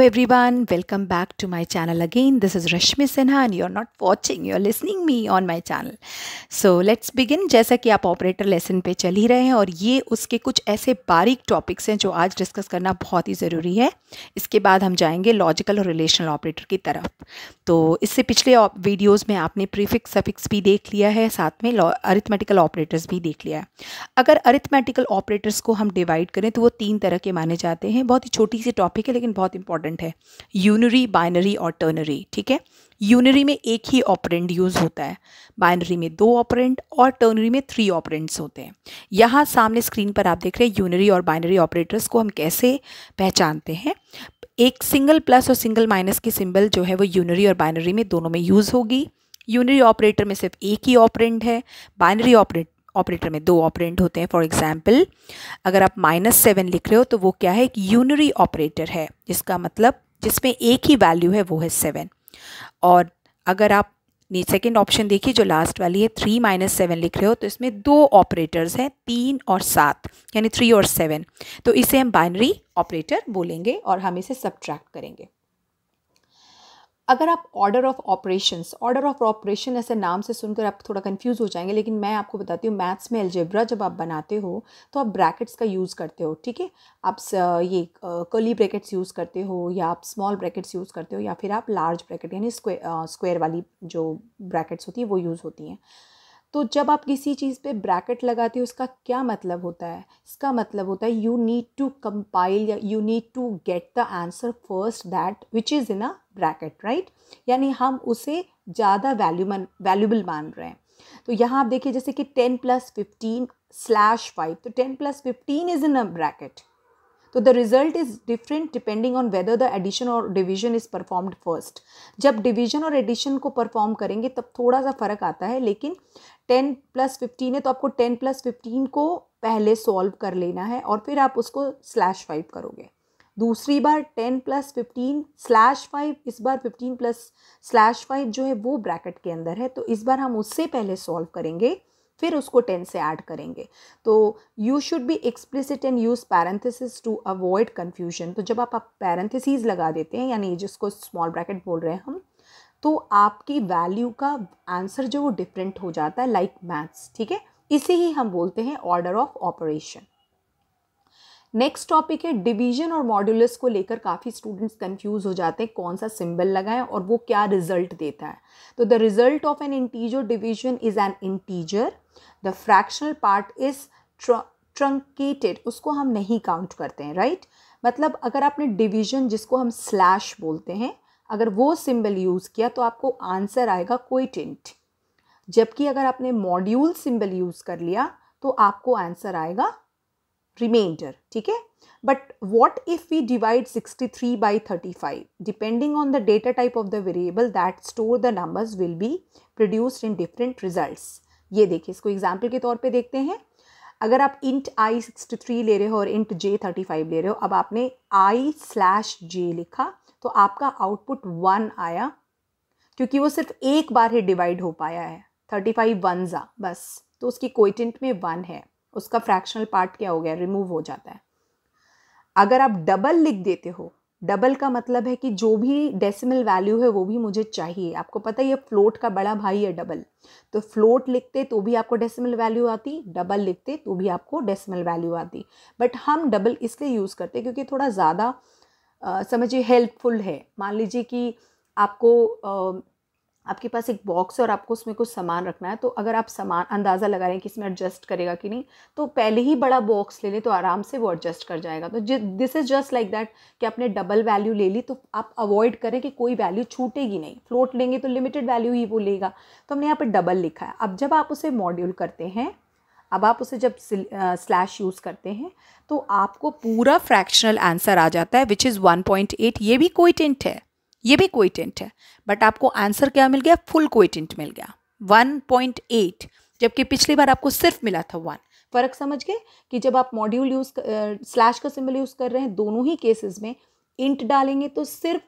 everyone welcome back to my channel again this is Rashmi you are not not you are listening me on my channel so let's begin जैसा कि आप operator lesson पे चल ही रहे हैं और ये उसके कुछ ऐसे बारीक टॉपिक्स हैं जो आज डिस्कस करना बहुत ही ज़रूरी है इसके बाद हम जाएंगे लॉजिकल और रिलेशनल ऑपरेटर की तरफ तो इससे पिछले वीडियोज़ में आपने प्रीफिक्स सफिक्स भी देख लिया है साथ में अरिथमेटिकल ऑपरेटर्स भी देख लिया है अगर अरिथमेटिकल ऑपरेटर्स को हम डिवाइड करें तो वो तीन तरह के माने जाते हैं बहुत ही छोटी सी टॉपिक है लेकिन बहुत इंपॉर्टेंट इंपॉर्टेंट है यूनरी बाइनरी और टर्नरी ठीक है यूनरी में एक ही ऑपरेंट यूज़ होता है बाइनरी में दो ऑपरेंट और टर्नरी में थ्री ऑपरेंट्स होते हैं यहाँ सामने स्क्रीन पर आप देख रहे हैं यूनरी और बाइनरी ऑपरेटर्स को हम कैसे पहचानते हैं एक सिंगल प्लस और सिंगल माइनस की सिंबल जो है वो यूनरी और बाइनरी में दोनों में यूज़ होगी यूनरी ऑपरेटर में सिर्फ एक ही ऑपरेंट है बाइनरी ऑपरेट ऑपरेटर में दो ऑपरेंट होते हैं फॉर एग्जाम्पल अगर आप माइनस सेवन लिख रहे हो तो वो क्या है एक यूनरी ऑपरेटर है जिसका मतलब जिसमें एक ही वैल्यू है वो है सेवन और अगर आप सेकेंड ऑप्शन देखिए जो लास्ट वाली है थ्री माइनस सेवन लिख रहे हो तो इसमें दो ऑपरेटर्स हैं तीन और सात यानी थ्री और सेवन तो इसे हम बाइनरी ऑपरेटर बोलेंगे और हम इसे सब्ट्रैक्ट करेंगे अगर आप order of operations order of operation ऐसे नाम से सुनकर आप थोड़ा कंफ्यूज हो जाएंगे लेकिन मैं आपको बताती हूँ मैथ्स में एल्जेब्रा जब आप बनाते हो तो आप ब्रैकेट्स का यूज़ करते हो ठीक है आप ये कली ब्रैकेट्स यूज़ करते हो या आप स्मॉल ब्रैकेट्स यूज़ करते हो या फिर आप लार्ज ब्रैकेट यानी स्क्वेयर वाली जो ब्रैकेट्स होती है वो यूज़ होती हैं तो जब आप किसी चीज़ पे ब्रैकेट लगाते हो उसका क्या मतलब होता है इसका मतलब होता है यू नीड टू कंपाइल या you need to get the answer first that which is in a bracket right यानी हम उसे ज़्यादा वैल्यूमन वैल्यूबल मान रहे हैं तो यहाँ आप देखिए जैसे कि ten plus fifteen slash five तो ten plus fifteen is in a bracket तो the result is different depending on whether the addition और डिवीजन इज परफॉर्म्ड फर्स्ट जब डिवीजन और एडिशन को परफॉर्म करेंगे तब थोड़ा सा फ़र्क आता है लेकिन टेन प्लस फिफ्टीन है तो आपको टेन प्लस फिफ्टीन को पहले सॉल्व कर लेना है और फिर आप उसको स्लैश फाइव करोगे दूसरी बार ten plus fifteen slash five इस बार फिफ्टीन प्लस स्लैश फाइव जो है वो ब्रैकेट के अंदर है तो इस बार हम उससे पहले सॉल्व करेंगे फिर उसको टेन से ऐड करेंगे तो you should be explicit and use parenthesis to avoid confusion तो जब आप, आप पैरेंथेसिस लगा देते हैं यानी जिसको स्मॉल ब्रैकेट बोल रहे हैं हम तो आपकी वैल्यू का आंसर जो वो डिफरेंट हो जाता है लाइक मैथ्स ठीक है इसे ही हम बोलते हैं order of operation next topic है डिवीजन और मॉड्यूलस को लेकर काफ़ी स्टूडेंट्स कंफ्यूज हो जाते हैं कौन सा सिंबल लगाएं और वो क्या रिजल्ट देता है तो the result of an integer division is an integer the fractional part is truncated उसको हम नहीं काउंट करते हैं राइट right? मतलब अगर आपने डिवीजन जिसको हम स्लैश बोलते हैं अगर वो सिंबल यूज़ किया तो आपको आंसर आएगा टेंट जबकि अगर आपने मॉड्यूल सिंबल यूज़ कर लिया तो आपको आंसर आएगा रिमाइंडर ठीक है but what if we divide 63 by five depending on the data type of the variable that store the numbers will be produced in different results ये देखिए इसको एग्जाम्पल के तौर पर देखते हैं अगर आप इंट आई सिक्सटी थ्री ले रहे हो और इंट जे थर्टी फाइव ले रहे हो अब आपने आई स्लैश जे लिखा तो आपका आउटपुट वन आया क्योंकि वो सिर्फ एक बार ही डिवाइड हो पाया है थर्टी फाइव वन ज़ा बस तो उसकी कोइटेंट में वन है उसका फ्रैक्शनल पार्ट क्या हो गया रिमूव हो जाता है अगर आप डबल लिख देते हो डबल का मतलब है कि जो भी डेसिमल वैल्यू है वो भी मुझे चाहिए आपको पता है ये फ्लोट का बड़ा भाई है डबल तो फ्लोट लिखते तो भी आपको डेसिमल वैल्यू आती डबल लिखते तो भी आपको डेसिमल वैल्यू आती बट हम डबल इसलिए यूज़ करते क्योंकि थोड़ा ज़्यादा समझिए हेल्पफुल है मान लीजिए कि आपको आपके पास एक बॉक्स है और आपको उसमें कुछ सामान रखना है तो अगर आप सामान अंदाज़ा लगा रहे हैं कि इसमें एडजस्ट करेगा कि नहीं तो पहले ही बड़ा बॉक्स ले लें तो आराम से वो एडजस्ट कर जाएगा तो this is just like that कि आपने डबल वैल्यू ले ली तो आप अवॉइड करें कि कोई वैल्यू छूटेगी नहीं फ्लोट लेंगे तो लिमिटेड वैल्यू ही वो लेगा तो हमने यहाँ पर डबल लिखा है अब जब आप उसे मॉड्यूल करते हैं अब आप उसे जब स्लैश यूज़ करते हैं तो आपको पूरा फ्रैक्शनल आंसर आ जाता है which is one point eight ये भी कोई टेंट है ये भी क्वेटेंट है बट आपको आंसर क्या मिल गया फुल कोईटेंट मिल गया 1.8 जबकि पिछली बार आपको सिर्फ मिला था वन फ़र्क समझ गए कि जब आप मॉड्यूल यूज़ स्लैश का सिंबल यूज़ कर रहे हैं दोनों ही केसेस में इंट डालेंगे तो सिर्फ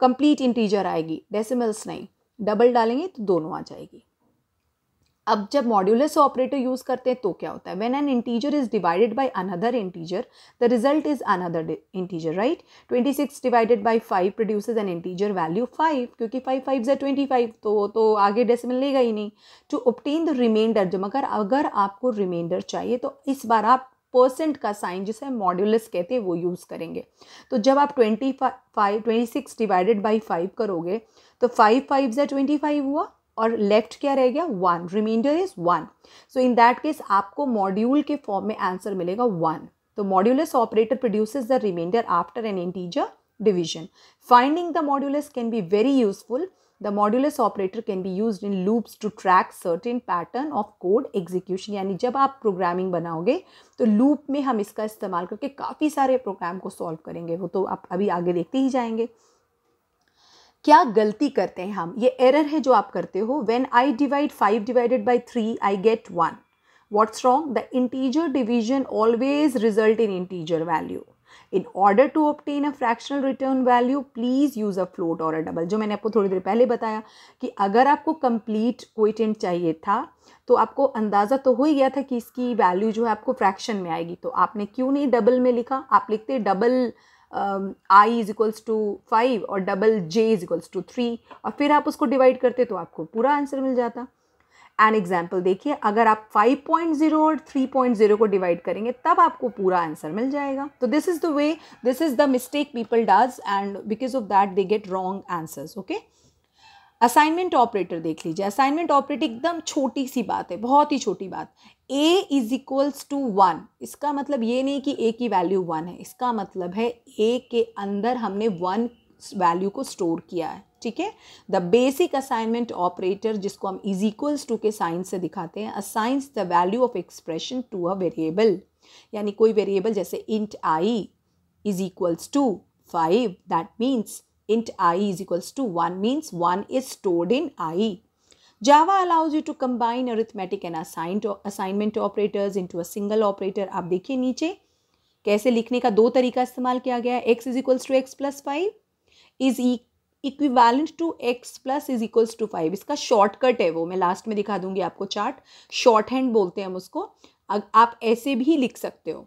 कंप्लीट इंटीजर आएगी डेसिमल्स नहीं डबल डालेंगे तो दोनों आ जाएगी अब जब मॉड्यूलस ऑपरेटर यूज़ करते हैं तो क्या होता है when an integer is divided by another integer the result is another integer right twenty six divided by five produce an integer value five क्योंकि फ़ाइव फाइव ज़ै ट्वेंटी फाइव तो वो तो आगे डेसिमल लेगा ही नहीं टू ऑप्टेन द रिमाइंडर जो मगर अगर आपको रिमाइंडर चाहिए तो इस बार आप परसेंट का साइन जिसे मॉड्यूलस कहते हैं वो यूज़ करेंगे तो जब आप twenty five twenty six divided by five करोगे तो फाइव फाइव ज़ै ट्वेंटी फाइव हुआ और लेफ्ट क्या रह गया one remainder is one so in that case आपको मॉड्यूल के फॉर्म में आंसर मिलेगा वन तो modulus operator produces the remainder after an integer division finding the modulus can be very useful the modulus operator can be use in loops to track certain pattern of code execution यानी जब आप programming बनाओगे तो loop में हम इसका इस्तेमाल करके काफ़ी सारे प्रोग्राम को सॉल्व करेंगे वो तो आप अभी आगे देखते ही जाएंगे क्या गलती करते हैं हम ये एरर है जो आप करते हो when I divide five divided by three I get one what's wrong the integer division always result in integer value in order to obtain a fractional return value please use a float और a double जो मैंने आपको थोड़ी देर पहले बताया कि अगर आपको कंप्लीट कोइटेंट चाहिए था तो आपको अंदाज़ा तो हो ही गया था कि इसकी वैल्यू जो है आपको फ्रैक्शन में आएगी तो आपने क्यों नहीं डबल में लिखा आप लिखते double double I is equals to five और double J is equals to three और फिर आप उसको डिवाइड करते तो आपको पूरा आंसर मिल जाता एन एग्जाम्पल देखिए अगर आप 5.0 और 3.0 को डिवाइड करेंगे तब आपको पूरा आंसर मिल जाएगा तो this is the way this is the mistake people does and because of that they get wrong answers okay assignment operator देख लीजिए असाइनमेंट ऑपरेटर एकदम छोटी सी बात है बहुत ही छोटी बात A is equals to one इसका मतलब ये नहीं कि ए की वैल्यू वन है इसका मतलब है ए के अंदर हमने वन वैल्यू को स्टोर किया है ठीक है द बेसिक असाइनमेंट ऑपरेटर जिसको हम इज इक्वल्स टू के साइन से दिखाते हैं assigns the value of expression to a variable यानी कोई वेरिएबल जैसे int I is equals to five that means int I is equals to one means one is stored in I Java allows you to combine arithmetic and assigned assignment operators into a single operator आप देखिए नीचे कैसे लिखने का दो तरीका इस्तेमाल किया गया है x is equals to x plus five is equivalent to x plus is equals to five इसका शॉर्टकट है वो मैं लास्ट में दिखा दूंगी आपको चार्ट शॉर्ट हैंड बोलते हैं हम उसको आप ऐसे भी लिख सकते हो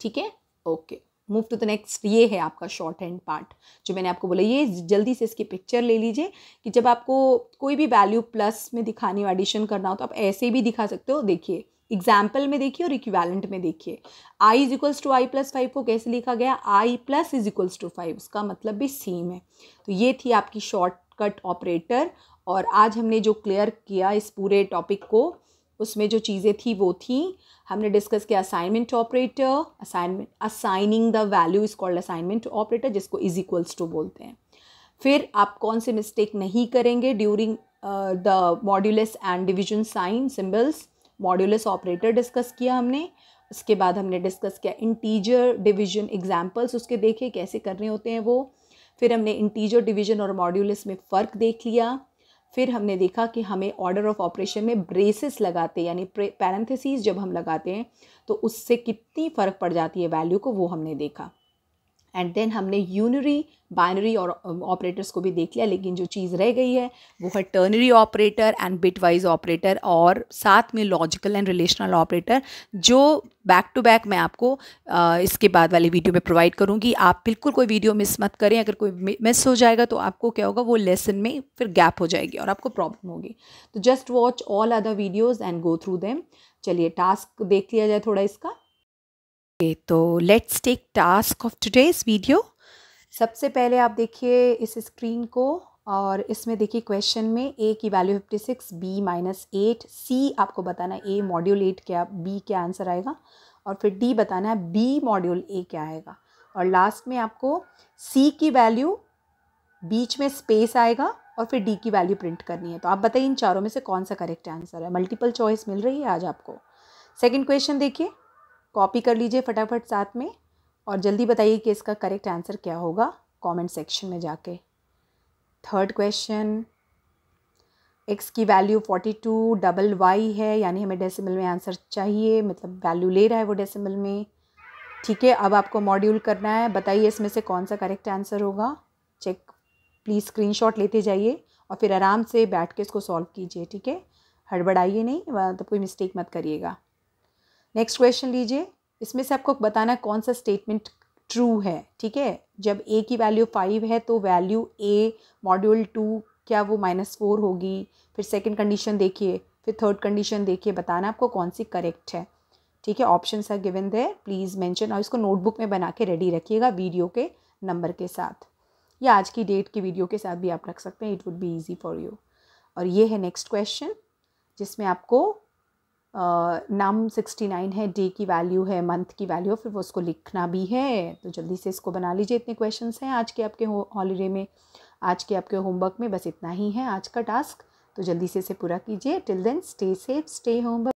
ठीक है okay move to the next ये है आपका शॉर्ट हैंड पार्ट जो मैंने आपको बोला ये जल्दी से इसकी पिक्चर ले लीजिए कि जब आपको कोई भी वैल्यू प्लस में दिखानी हो एडिशन करना हो तो आप ऐसे भी दिखा सकते हो देखिए एग्जाम्पल में देखिए और इक्वैलेंट में देखिए I is equals to I plus five को कैसे लिखा गया I plus is equals to five उसका मतलब भी सेम है तो ये थी आपकी शॉर्टकट ऑपरेटर और आज हमने जो क्लियर किया इस पूरे टॉपिक को उसमें जो चीज़ें थी वो थी हमने डिस्कस किया assignment operator assignment assigning the value is called assignment operator जिसको इज इक्वल्स टू बोलते हैं फिर आप कौन से मिस्टेक नहीं करेंगे during the modulus and division sign symbols modulus operator discuss किया हमने उसके बाद हमने डिस्कस किया इंटीजर डिवीजन एग्जाम्पल्स उसके देखे कैसे करने होते हैं वो फिर हमने इंटीजर डिवीजन और मॉड्यूलस में फ़र्क देख लिया फिर हमने देखा कि हमें ऑर्डर ऑफ ऑपरेशन में ब्रेसेस लगाते यानी पैरेंथेसिस जब हम लगाते हैं तो उससे कितनी फ़र्क पड़ जाती है वैल्यू को वो हमने देखा एंड देन हमने यूनरी बाइनरी और ऑपरेटर्स um, को भी देख लिया लेकिन जो चीज़ रह गई है वो है ternary operator and bitwise operator और साथ में लॉजिकल एंड रिलेशनल ऑपरेटर जो बैक टू बैक मैं आपको uh, इसके बाद वाली वीडियो में प्रोवाइड करूँगी आप बिल्कुल कोई वीडियो मिस मत करें अगर कोई मिस हो जाएगा तो आपको क्या होगा वो लेसन में फिर गैप हो जाएगी और आपको प्रॉब्लम होगी तो just watch all other videos and go through them चलिए टास्क देख लिया जाए थोड़ा इसका ओके तो let's take task of today's video सबसे पहले आप देखिए इस स्क्रीन को और इसमें देखिए क्वेश्चन में ए की value fifty six B minus eight C आपको बताना है ए मॉड्यूल एट क्या बी क्या आंसर आएगा और फिर डी बताना है बी मॉड्यूल ए क्या आएगा और लास्ट में आपको सी की वैल्यू बीच में स्पेस आएगा और फिर डी की वैल्यू प्रिंट करनी है तो आप बताइए इन चारों में से कौन सा करेक्ट आंसर है मल्टीपल चॉइस मिल रही है आज आपको सेकेंड क्वेश्चन देखिए कॉपी कर लीजिए फटाफट साथ में और जल्दी बताइए कि इसका करेक्ट आंसर क्या होगा कमेंट सेक्शन में जाके थर्ड क्वेश्चन एक्स की value forty two double Y है यानी हमें डेसिमल में आंसर चाहिए मतलब वैल्यू ले रहा है वो डेसिमल में ठीक है अब आपको मॉड्यूल करना है बताइए इसमें से कौन सा करेक्ट आंसर होगा चेक प्लीज़ स्क्रीन लेते जाइए और फिर आराम से बैठ के इसको सॉल्व कीजिए ठीक है हड़बड़ाइए नहीं मतलब कोई मिस्टेक मत करिएगा नेक्स्ट क्वेश्चन लीजिए इसमें से आपको बताना कौन सा स्टेटमेंट ट्रू है ठीक है जब ए की वैल्यू फाइव है तो वैल्यू ए मॉड्यूल टू क्या वो माइनस फोर होगी फिर सेकंड कंडीशन देखिए फिर थर्ड कंडीशन देखिए बताना आपको कौन सी करेक्ट है ठीक है ऑप्शन आर गिवन दे प्लीज़ मैंशन और इसको नोटबुक में बना के रेडी रखिएगा वीडियो के नंबर के साथ या आज की डेट की वीडियो के साथ भी आप रख सकते हैं it would be easy for you और ये है नेक्स्ट क्वेश्चन जिसमें आपको नम सिक्सटी नाइन है डे की वैल्यू है मंथ की वैल्यू फिर वो उसको लिखना भी है तो जल्दी से इसको बना लीजिए इतने क्वेश्चन हैं आज के आपके हॉलीडे में आज के आपके होमवर्क में बस इतना ही है आज का टास्क तो जल्दी से इसे पूरा कीजिए till then stay safe stay home